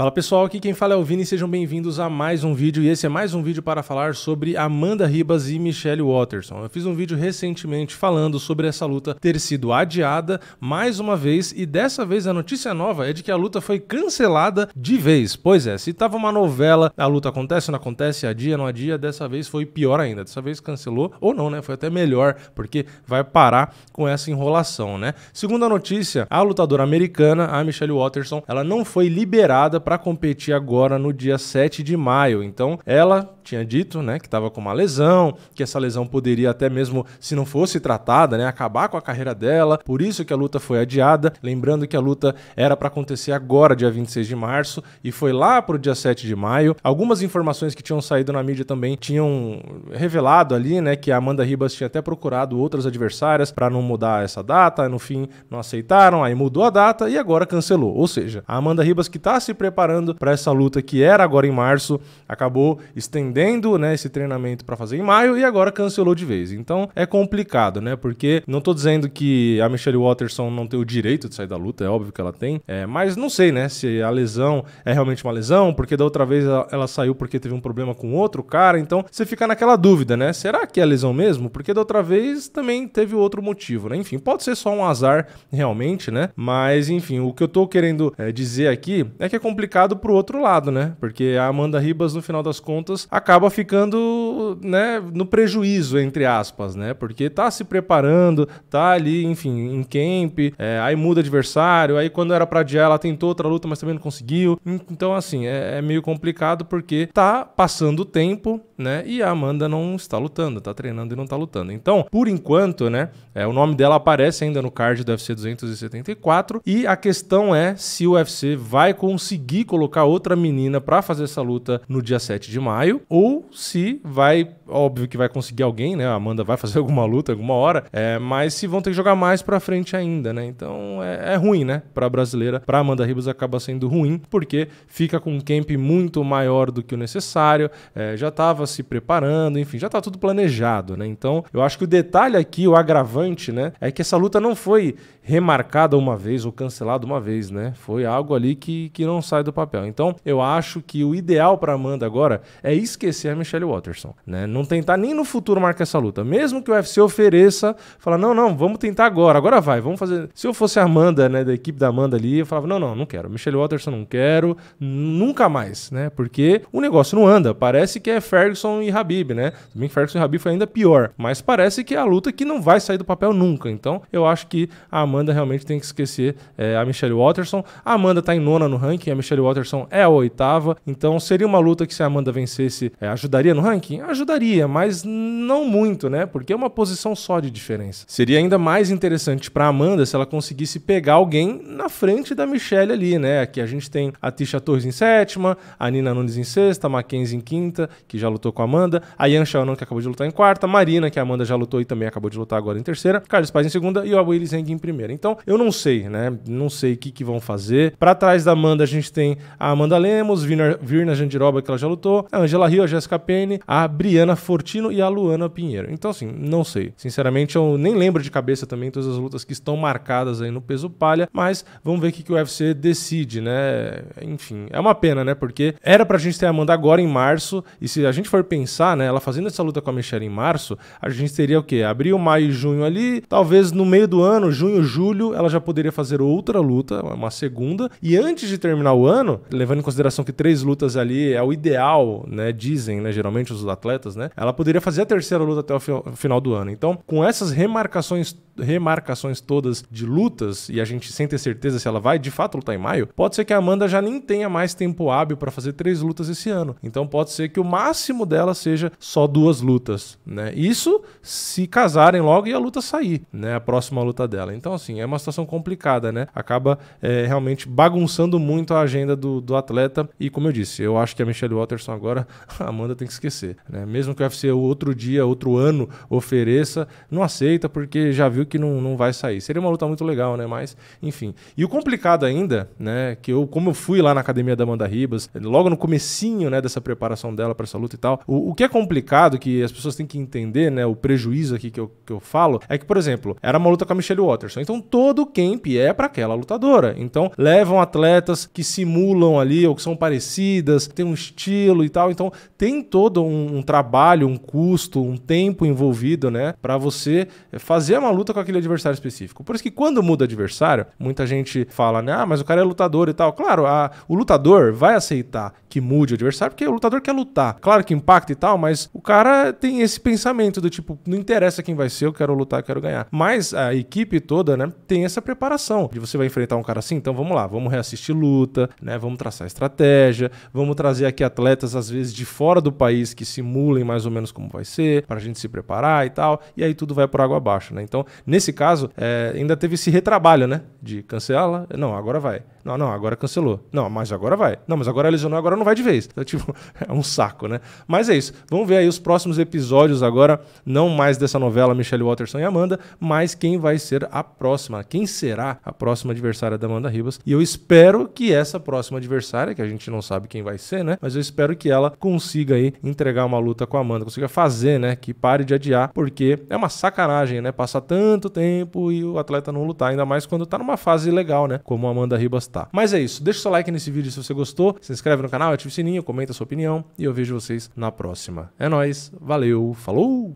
Fala pessoal, aqui quem fala é o Vini, sejam bem-vindos a mais um vídeo e esse é mais um vídeo para falar sobre Amanda Ribas e Michelle Waterson. Eu fiz um vídeo recentemente falando sobre essa luta ter sido adiada mais uma vez e dessa vez a notícia nova é de que a luta foi cancelada de vez. Pois é, se tava uma novela, a luta acontece, não acontece, adia, não adia, dessa vez foi pior ainda. Dessa vez cancelou ou não, né? Foi até melhor, porque vai parar com essa enrolação, né? Segundo a notícia, a lutadora americana, a Michelle Waterson, ela não foi liberada para competir agora no dia 7 de maio. Então, ela tinha dito, né, que estava com uma lesão, que essa lesão poderia até mesmo, se não fosse tratada, né, acabar com a carreira dela. Por isso que a luta foi adiada. Lembrando que a luta era para acontecer agora, dia 26 de março, e foi lá para o dia 7 de maio. Algumas informações que tinham saído na mídia também tinham revelado ali, né, que a Amanda Ribas tinha até procurado outras adversárias para não mudar essa data. No fim, não aceitaram, aí mudou a data e agora cancelou. Ou seja, a Amanda Ribas que está se preparando preparando para essa luta que era agora em março, acabou estendendo né, esse treinamento para fazer em maio e agora cancelou de vez. Então é complicado, né? Porque não tô dizendo que a Michelle Waterson não tem o direito de sair da luta, é óbvio que ela tem, é, mas não sei, né? Se a lesão é realmente uma lesão, porque da outra vez ela, ela saiu porque teve um problema com outro cara, então você fica naquela dúvida, né? Será que é lesão mesmo? Porque da outra vez também teve outro motivo, né? Enfim, pode ser só um azar realmente, né? Mas enfim, o que eu tô querendo é, dizer aqui é que é complicado complicado pro outro lado, né? Porque a Amanda Ribas, no final das contas, acaba ficando, né, no prejuízo, entre aspas, né? Porque tá se preparando, tá ali, enfim, em camp, é, aí muda adversário, aí quando era pra adiar, ela tentou outra luta, mas também não conseguiu. Então, assim, é, é meio complicado porque tá passando o tempo, né? E a Amanda não está lutando, tá treinando e não tá lutando. Então, por enquanto, né? É, o nome dela aparece ainda no card do UFC 274 e a questão é se o UFC vai conseguir conseguir colocar outra menina para fazer essa luta no dia 7 de maio, ou se vai, óbvio que vai conseguir alguém, né? A Amanda vai fazer alguma luta alguma hora, é, mas se vão ter que jogar mais para frente ainda, né? Então é, é ruim, né? Para brasileira, para Amanda Ribas acaba sendo ruim, porque fica com um camp muito maior do que o necessário, é, já estava se preparando, enfim, já tá tudo planejado, né? Então eu acho que o detalhe aqui, o agravante, né? É que essa luta não foi remarcada uma vez ou cancelada uma vez, né? Foi algo ali que, que não sai do papel. Então, eu acho que o ideal para Amanda agora é esquecer a Michelle Watterson, né? Não tentar nem no futuro marcar essa luta. Mesmo que o UFC ofereça, falar, não, não, vamos tentar agora, agora vai, vamos fazer. Se eu fosse a Amanda, né, da equipe da Amanda ali, eu falava, não, não, não quero. Michelle Watterson não quero, nunca mais, né? Porque o negócio não anda. Parece que é Ferguson e Habib, né? Também Ferguson e Habib foi ainda pior, mas parece que é a luta que não vai sair do papel nunca. Então, eu acho que a Amanda realmente tem que esquecer é, a Michelle Watterson. A Amanda está em nona no ranking, a Michelle Watterson é a oitava, então seria uma luta que se a Amanda vencesse, é, ajudaria no ranking? Ajudaria, mas não muito, né? Porque é uma posição só de diferença. Seria ainda mais interessante para Amanda se ela conseguisse pegar alguém na frente da Michelle ali, né? Aqui a gente tem a Tisha Torres em sétima, a Nina Nunes em sexta, a Mackenzie em quinta, que já lutou com a Amanda, a Yan Shannon, que acabou de lutar em quarta, a Marina, que a Amanda já lutou e também acabou de lutar agora em terceira, Carlos Paz em segunda e a Willis Zeng em primeira primeira. Então, eu não sei, né? Não sei o que, que vão fazer. Para trás da Amanda, a gente tem a Amanda Lemos, Virna, Virna Jandiroba, que ela já lutou, a Angela Rio, a Jessica Penny, a Briana Fortino e a Luana Pinheiro. Então, assim, não sei. Sinceramente, eu nem lembro de cabeça também todas as lutas que estão marcadas aí no peso palha, mas vamos ver o que, que o UFC decide, né? Enfim, é uma pena, né? Porque era pra gente ter a Amanda agora em março, e se a gente for pensar, né, ela fazendo essa luta com a Michelle em março, a gente teria o quê? Abril, maio e junho ali, talvez no meio do ano, junho, julho ela já poderia fazer outra luta, uma segunda. E antes de terminar o ano, levando em consideração que três lutas ali é o ideal, né? Dizem, né? Geralmente os atletas, né? Ela poderia fazer a terceira luta até o final do ano. Então, com essas remarcações, remarcações todas de lutas, e a gente sem ter certeza se ela vai de fato lutar em maio, pode ser que a Amanda já nem tenha mais tempo hábil para fazer três lutas esse ano. Então pode ser que o máximo dela seja só duas lutas, né? Isso se casarem logo e a luta sair, né? A próxima luta dela. Então, assim, é uma situação complicada, né? Acaba é, realmente bagunçando muito a agenda do, do atleta. E como eu disse, eu acho que a Michelle Watterson agora, a Amanda tem que esquecer. Né? Mesmo que o UFC outro dia, outro ano ofereça, não aceita porque já viu que não, não vai sair. Seria uma luta muito legal, né? Mas, enfim. E o complicado ainda, né? Que eu, como eu fui lá na academia da Amanda Ribas, logo no comecinho, né, dessa preparação dela para essa luta e tal, o, o que é complicado, que as pessoas têm que entender, né? O prejuízo aqui que eu, que eu falo, é que, por exemplo, era uma luta com a Michelle Watterson. Então, então todo o camp é para aquela lutadora. Então levam atletas que simulam ali ou que são parecidas, tem um estilo e tal. Então tem todo um, um trabalho, um custo, um tempo envolvido, né, para você eh, fazer uma luta com aquele adversário específico. Por isso que quando muda adversário, muita gente fala, né, ah, mas o cara é lutador e tal. Claro, a, o lutador vai aceitar que mude o adversário porque o lutador quer lutar. Claro que impacta e tal, mas o cara tem esse pensamento do tipo, não interessa quem vai ser, eu quero lutar, eu quero ganhar. Mas a equipe toda, né, né? Tem essa preparação de você vai enfrentar um cara assim, então vamos lá, vamos reassistir luta, né? Vamos traçar estratégia, vamos trazer aqui atletas às vezes de fora do país que simulem mais ou menos como vai ser, para a gente se preparar e tal, e aí tudo vai por água abaixo, né? Então, nesse caso, é, ainda teve esse retrabalho, né? de cancela, não, agora vai. Não, não, agora cancelou. Não, mas agora vai. Não, mas agora lesionou, agora não vai de vez. Então, tipo, é um saco, né? Mas é isso. Vamos ver aí os próximos episódios agora, não mais dessa novela Michelle Watterson e Amanda, mas quem vai ser a próxima, quem será a próxima adversária da Amanda Ribas. E eu espero que essa próxima adversária, que a gente não sabe quem vai ser, né? Mas eu espero que ela consiga aí entregar uma luta com a Amanda, consiga fazer, né? Que pare de adiar, porque é uma sacanagem, né? Passar tanto tempo e o atleta não lutar, ainda mais quando tá numa numa fase legal, né? Como a Amanda Ribas tá. Mas é isso. Deixa o seu like nesse vídeo se você gostou. Se inscreve no canal, ativa o sininho, comenta a sua opinião e eu vejo vocês na próxima. É nóis, valeu, falou!